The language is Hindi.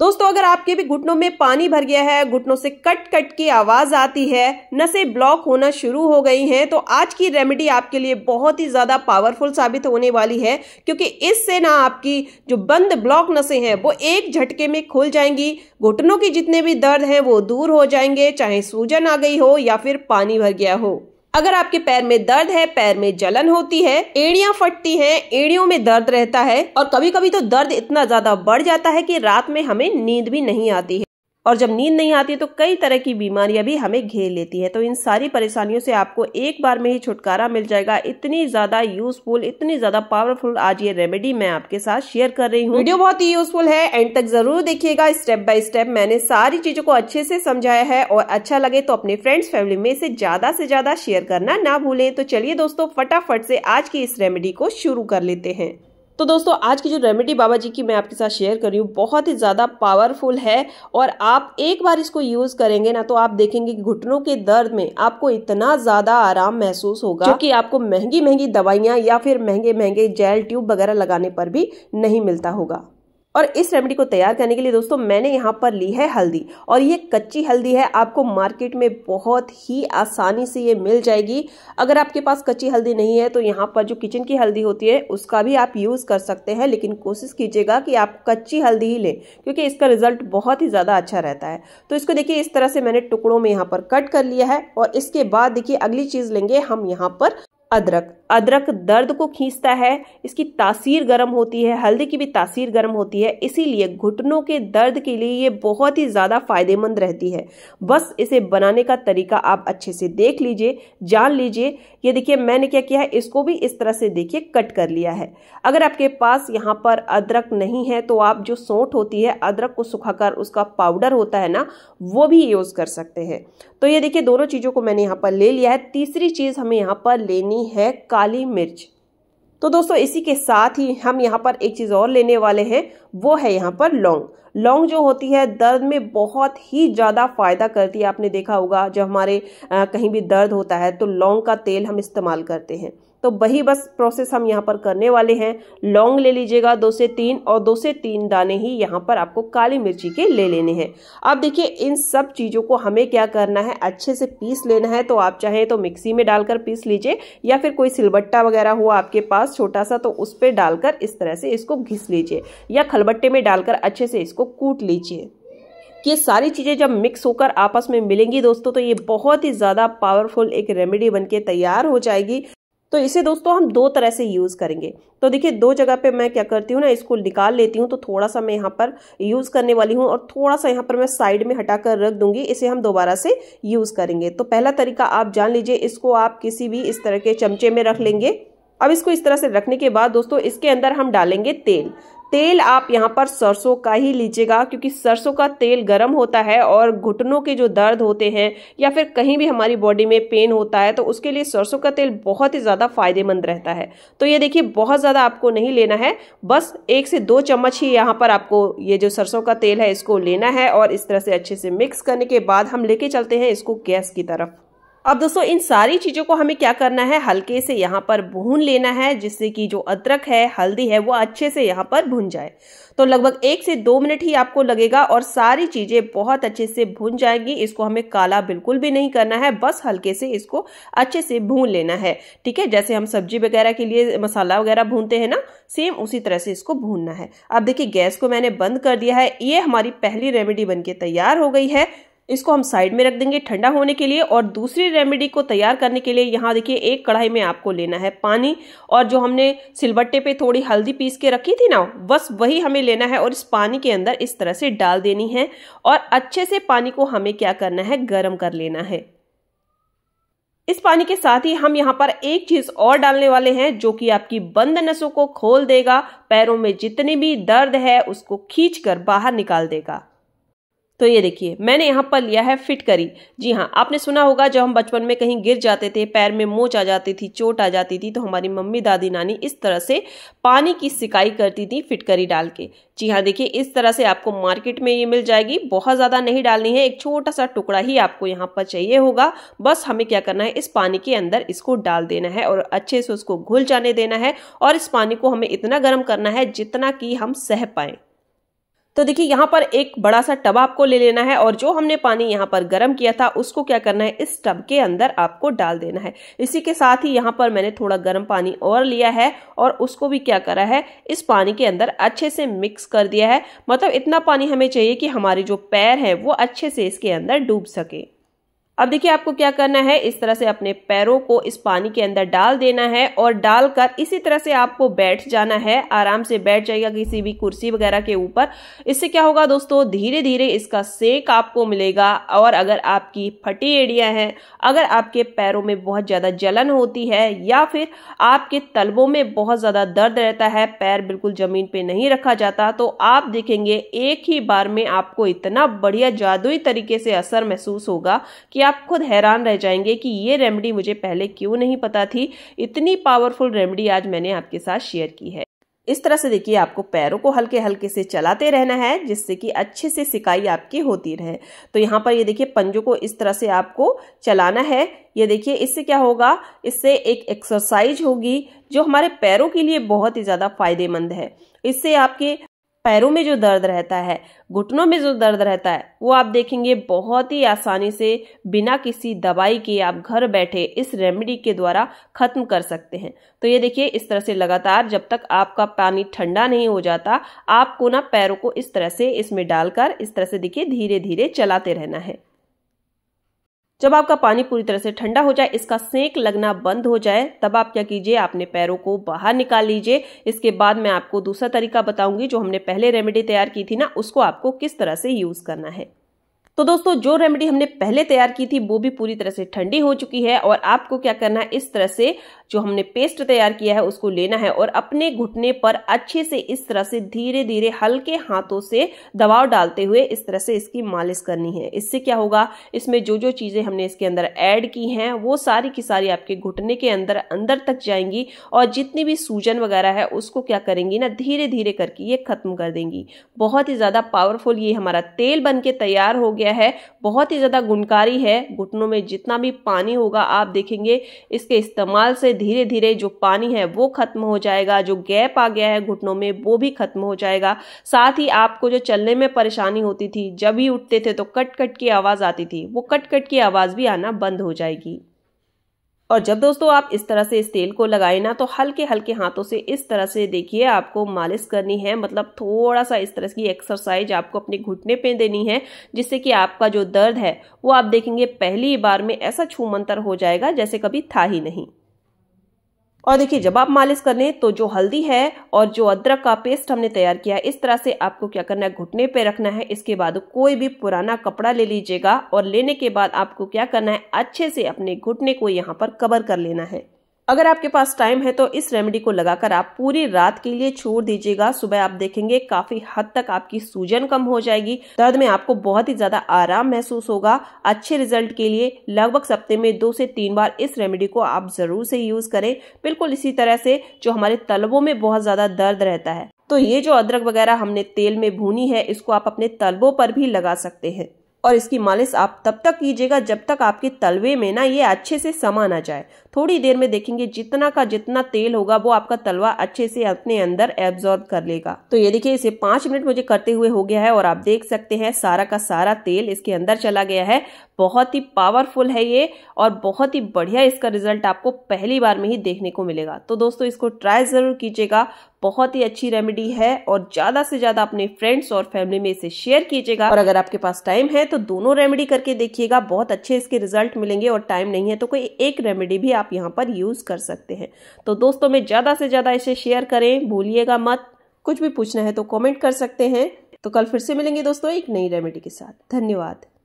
दोस्तों अगर आपके भी घुटनों में पानी भर गया है घुटनों से कट कट की आवाज आती है नसें ब्लॉक होना शुरू हो गई हैं तो आज की रेमेडी आपके लिए बहुत ही ज्यादा पावरफुल साबित होने वाली है क्योंकि इससे ना आपकी जो बंद ब्लॉक नसें हैं वो एक झटके में खुल जाएंगी घुटनों की जितने भी दर्द हैं वो दूर हो जाएंगे चाहे सूजन आ गई हो या फिर पानी भर गया हो अगर आपके पैर में दर्द है पैर में जलन होती है एड़ियां फटती हैं, एड़ियों में दर्द रहता है और कभी कभी तो दर्द इतना ज्यादा बढ़ जाता है कि रात में हमें नींद भी नहीं आती है और जब नींद नहीं आती है तो कई तरह की बीमारियां भी हमें घेर लेती है तो इन सारी परेशानियों से आपको एक बार में ही छुटकारा मिल जाएगा इतनी ज्यादा यूजफुल इतनी ज्यादा पावरफुल आज ये रेमेडी मैं आपके साथ शेयर कर रही हूँ वीडियो बहुत ही यूजफुल है एंड तक जरूर देखिएगा स्टेप बाय स्टेप मैंने सारी चीजों को अच्छे से समझाया है और अच्छा लगे तो अपने फ्रेंड्स फैमिली में इसे ज्यादा से ज्यादा शेयर करना ना भूले तो चलिए दोस्तों फटाफट से आज की इस रेमेडी को शुरू कर लेते हैं तो दोस्तों आज की जो रेमेडी बाबा जी की मैं आपके साथ शेयर कर रही हूँ बहुत ही ज़्यादा पावरफुल है और आप एक बार इसको यूज़ करेंगे ना तो आप देखेंगे कि घुटनों के दर्द में आपको इतना ज़्यादा आराम महसूस होगा क्योंकि आपको महंगी महंगी दवाइयाँ या फिर महंगे महंगे जेल ट्यूब वगैरह लगाने पर भी नहीं मिलता होगा और इस रेमेडी को तैयार करने के लिए दोस्तों मैंने यहाँ पर ली है हल्दी और ये कच्ची हल्दी है आपको मार्केट में बहुत ही आसानी से ये मिल जाएगी अगर आपके पास कच्ची हल्दी नहीं है तो यहाँ पर जो किचन की हल्दी होती है उसका भी आप यूज़ कर सकते हैं लेकिन कोशिश कीजिएगा कि आप कच्ची हल्दी ही लें क्योंकि इसका रिजल्ट बहुत ही ज़्यादा अच्छा रहता है तो इसको देखिए इस तरह से मैंने टुकड़ों में यहाँ पर कट कर लिया है और इसके बाद देखिए अगली चीज़ लेंगे हम यहाँ पर अदरक अदरक दर्द को खींचता है इसकी तासीर गर्म होती है हल्दी की भी तासीर गर्म होती है इसीलिए घुटनों के दर्द के लिए ये बहुत ही ज़्यादा फायदेमंद रहती है बस इसे बनाने का तरीका आप अच्छे से देख लीजिए जान लीजिए ये देखिए मैंने क्या किया है इसको भी इस तरह से देखिए कट कर लिया है अगर आपके पास यहाँ पर अदरक नहीं है तो आप जो सौंठ होती है अदरक को सुखा उसका पाउडर होता है ना वो भी यूज़ कर सकते हैं तो ये देखिए दोनों चीज़ों को मैंने यहाँ पर ले लिया है तीसरी चीज़ हमें यहाँ पर लेनी है का काली मिर्च तो दोस्तों इसी के साथ ही हम यहाँ पर एक चीज़ और लेने वाले हैं वो है यहाँ पर लौंग लौंग जो होती है दर्द में बहुत ही ज़्यादा फायदा करती है आपने देखा होगा जब हमारे आ, कहीं भी दर्द होता है तो लौंग का तेल हम इस्तेमाल करते हैं तो वही बस प्रोसेस हम यहाँ पर करने वाले हैं लौंग ले लीजिएगा दो से तीन और दो से तीन दाने ही यहाँ पर आपको काली मिर्ची के ले लेने हैं अब देखिए इन सब चीज़ों को हमें क्या करना है अच्छे से पीस लेना है तो आप चाहें तो मिक्सी में डालकर पीस लीजिए या फिर कोई सिलबट्टा वगैरह हुआ आपके पास छोटा सा तो उस पर डालकर इस तरह से इसको घिस लीजिए या खलबट्टे में डालकर अच्छे से इसको कूट लीजिए ये सारी चीज़ें जब मिक्स होकर आपस में मिलेंगी दोस्तों तो ये बहुत ही ज़्यादा पावरफुल एक रेमेडी बनके तैयार हो जाएगी तो इसे दोस्तों हम दो तरह से यूज़ करेंगे तो देखिए दो जगह पे मैं क्या करती हूँ ना इसको निकाल लेती हूँ तो थोड़ा सा मैं यहाँ पर यूज़ करने वाली हूँ और थोड़ा सा यहाँ पर मैं साइड में हटा कर रख दूंगी इसे हम दोबारा से यूज़ करेंगे तो पहला तरीका आप जान लीजिए इसको आप किसी भी इस तरह के चमचे में रख लेंगे अब इसको इस तरह से रखने के बाद दोस्तों इसके अंदर हम डालेंगे तेल तेल आप यहाँ पर सरसों का ही लीजिएगा क्योंकि सरसों का तेल गर्म होता है और घुटनों के जो दर्द होते हैं या फिर कहीं भी हमारी बॉडी में पेन होता है तो उसके लिए सरसों का तेल बहुत ही ज़्यादा फायदेमंद रहता है तो ये देखिए बहुत ज़्यादा आपको नहीं लेना है बस एक से दो चम्मच ही यहाँ पर आपको ये जो सरसों का तेल है इसको लेना है और इस तरह से अच्छे से मिक्स करने के बाद हम लेके चलते हैं इसको गैस की तरफ अब दोस्तों इन सारी चीज़ों को हमें क्या करना है हल्के से यहाँ पर भून लेना है जिससे कि जो अदरक है हल्दी है वो अच्छे से यहाँ पर भून जाए तो लगभग एक से दो मिनट ही आपको लगेगा और सारी चीज़ें बहुत अच्छे से भून जाएंगी इसको हमें काला बिल्कुल भी नहीं करना है बस हल्के से इसको अच्छे से भून लेना है ठीक है जैसे हम सब्जी वगैरह के लिए मसाला वगैरह भूनते हैं ना सेम उसी तरह से इसको भूनना है अब देखिए गैस को मैंने बंद कर दिया है ये हमारी पहली रेमेडी बन तैयार हो गई है इसको हम साइड में रख देंगे ठंडा होने के लिए और दूसरी रेमेडी को तैयार करने के लिए यहाँ देखिए एक कढ़ाई में आपको लेना है पानी और जो हमने सिलबट्टे पे थोड़ी हल्दी पीस के रखी थी ना बस वही हमें लेना है और इस पानी के अंदर इस तरह से डाल देनी है और अच्छे से पानी को हमें क्या करना है गर्म कर लेना है इस पानी के साथ ही हम यहाँ पर एक चीज और डालने वाले हैं जो कि आपकी बंद नसों को खोल देगा पैरों में जितनी भी दर्द है उसको कर बाहर निकाल देगा तो ये देखिए मैंने यहाँ पर लिया है फिट करी जी हाँ आपने सुना होगा जब हम बचपन में कहीं गिर जाते थे पैर में मोच आ जाती थी चोट आ जाती थी तो हमारी मम्मी दादी नानी इस तरह से पानी की सिकाई करती थी फिटकरी डाल के जी हाँ देखिए इस तरह से आपको मार्केट में ये मिल जाएगी बहुत ज़्यादा नहीं डालनी है एक छोटा सा टुकड़ा ही आपको यहाँ पर चाहिए होगा बस हमें क्या करना है इस पानी के अंदर इसको डाल देना है और अच्छे से उसको घुल जाने देना है और इस पानी को हमें इतना गर्म करना है जितना कि हम सह पाएँ तो देखिए यहाँ पर एक बड़ा सा टब आपको ले लेना है और जो हमने पानी यहाँ पर गर्म किया था उसको क्या करना है इस टब के अंदर आपको डाल देना है इसी के साथ ही यहाँ पर मैंने थोड़ा गर्म पानी और लिया है और उसको भी क्या करा है इस पानी के अंदर अच्छे से मिक्स कर दिया है मतलब इतना पानी हमें चाहिए कि हमारे जो पैर है वो अच्छे से इसके अंदर डूब सके अब देखिए आपको क्या करना है इस तरह से अपने पैरों को इस पानी के अंदर डाल देना है और डालकर इसी तरह से आपको बैठ जाना है आराम से बैठ जाएगा किसी भी कुर्सी वगैरह के ऊपर इससे क्या होगा दोस्तों धीरे धीरे इसका सेक आपको मिलेगा और अगर आपकी फटी एरिया है अगर आपके पैरों में बहुत ज़्यादा जलन होती है या फिर आपके तलबों में बहुत ज़्यादा दर्द रहता है पैर बिल्कुल ज़मीन पर नहीं रखा जाता तो आप देखेंगे एक ही बार में आपको इतना बढ़िया जादुई तरीके से असर महसूस होगा कि आप खुद हैरान रह जाएंगे कि ये रेमेडी मुझे पहले क्यों नहीं पता थी इतनी पावरफुल रेमेडी आज मैंने आपके साथ शेयर की है इस तरह से देखिए आपको पैरों को हल्के हल्के से चलाते रहना है जिससे कि अच्छे से सिकाई आपकी होती रहे तो यहाँ पर ये देखिए पंजों को इस तरह से आपको चलाना है ये देखिए इससे क्या होगा इससे एक एक्सरसाइज होगी जो हमारे पैरों के लिए बहुत ही ज़्यादा फायदेमंद है इससे आपके पैरों में जो दर्द रहता है घुटनों में जो दर्द रहता है वो आप देखेंगे बहुत ही आसानी से बिना किसी दवाई के आप घर बैठे इस रेमेडी के द्वारा खत्म कर सकते हैं तो ये देखिए इस तरह से लगातार जब तक आपका पानी ठंडा नहीं हो जाता आपको ना पैरों को इस तरह से इसमें डालकर इस तरह से देखिए धीरे धीरे चलाते रहना है जब आपका पानी पूरी तरह से ठंडा हो जाए इसका सेंक लगना बंद हो जाए तब आप क्या कीजिए अपने पैरों को बाहर निकाल लीजिए इसके बाद मैं आपको दूसरा तरीका बताऊंगी जो हमने पहले रेमेडी तैयार की थी ना उसको आपको किस तरह से यूज़ करना है तो दोस्तों जो रेमेडी हमने पहले तैयार की थी वो भी पूरी तरह से ठंडी हो चुकी है और आपको क्या करना है इस तरह से जो हमने पेस्ट तैयार किया है उसको लेना है और अपने घुटने पर अच्छे से इस तरह से धीरे धीरे हल्के हाथों से दबाव डालते हुए इस तरह से इसकी मालिश करनी है इससे क्या होगा इसमें जो जो चीज़ें हमने इसके अंदर ऐड की हैं वो सारी की सारी आपके घुटने के अंदर अंदर तक जाएंगी और जितनी भी सूजन वगैरह है उसको क्या करेंगी ना धीरे धीरे करके ये खत्म कर देंगी बहुत ही ज़्यादा पावरफुल ये हमारा तेल बन के तैयार होगी गया है बहुत ही ज़्यादा गुणकारी है घुटनों में जितना भी पानी होगा आप देखेंगे इसके इस्तेमाल से धीरे धीरे जो पानी है वो ख़त्म हो जाएगा जो गैप आ गया है घुटनों में वो भी ख़त्म हो जाएगा साथ ही आपको जो चलने में परेशानी होती थी जब ही उठते थे तो कट कट की आवाज़ आती थी वो कट कट की आवाज़ भी आना बंद हो जाएगी और जब दोस्तों आप इस तरह से इस तेल को लगाएं ना तो हल्के हल्के हाथों से इस तरह से देखिए आपको मालिश करनी है मतलब थोड़ा सा इस तरह की एक्सरसाइज आपको अपने घुटने पे देनी है जिससे कि आपका जो दर्द है वो आप देखेंगे पहली बार में ऐसा छूमंतर हो जाएगा जैसे कभी था ही नहीं और देखिए जब आप मालिश कर तो जो हल्दी है और जो अदरक का पेस्ट हमने तैयार किया है इस तरह से आपको क्या करना है घुटने पे रखना है इसके बाद कोई भी पुराना कपड़ा ले लीजिएगा और लेने के बाद आपको क्या करना है अच्छे से अपने घुटने को यहाँ पर कवर कर लेना है अगर आपके पास टाइम है तो इस रेमेडी को लगाकर आप पूरी रात के लिए छोड़ दीजिएगा सुबह आप देखेंगे काफी हद तक आपकी सूजन कम हो जाएगी दर्द में आपको बहुत ही ज्यादा आराम महसूस होगा अच्छे रिजल्ट के लिए लगभग सप्ते में दो से तीन बार इस रेमेडी को आप जरूर से यूज करें बिल्कुल इसी तरह से जो हमारे तलबों में बहुत ज्यादा दर्द रहता है तो ये जो अदरक वगैरह हमने तेल में भूनी है इसको आप अपने तलबों पर भी लगा सकते हैं और इसकी मालिश आप तब तक कीजिएगा जब तक आपके तलवे में ना ये अच्छे से समा ना जाए थोड़ी देर में देखेंगे जितना का जितना तेल होगा वो आपका तलवा अच्छे से अपने अंदर एब्जॉर्ब कर लेगा तो ये देखिए इसे पांच मिनट मुझे करते हुए हो गया है और आप देख सकते हैं सारा का सारा तेल इसके अंदर चला गया है बहुत ही पावरफुल है ये और बहुत ही बढ़िया इसका रिजल्ट आपको पहली बार में ही देखने को मिलेगा तो दोस्तों इसको ट्राई ज़रूर कीजिएगा बहुत ही अच्छी रेमेडी है और ज़्यादा से ज़्यादा अपने फ्रेंड्स और फैमिली में इसे शेयर कीजिएगा और अगर आपके पास टाइम है तो दोनों रेमेडी करके देखिएगा बहुत अच्छे इसके रिजल्ट मिलेंगे और टाइम नहीं है तो कोई एक रेमेडी भी आप यहाँ पर यूज़ कर सकते हैं तो दोस्तों में ज़्यादा से ज़्यादा इसे शेयर करें भूलिएगा मत कुछ भी पूछना है तो कॉमेंट कर सकते हैं तो कल फिर से मिलेंगे दोस्तों एक नई रेमेडी के साथ धन्यवाद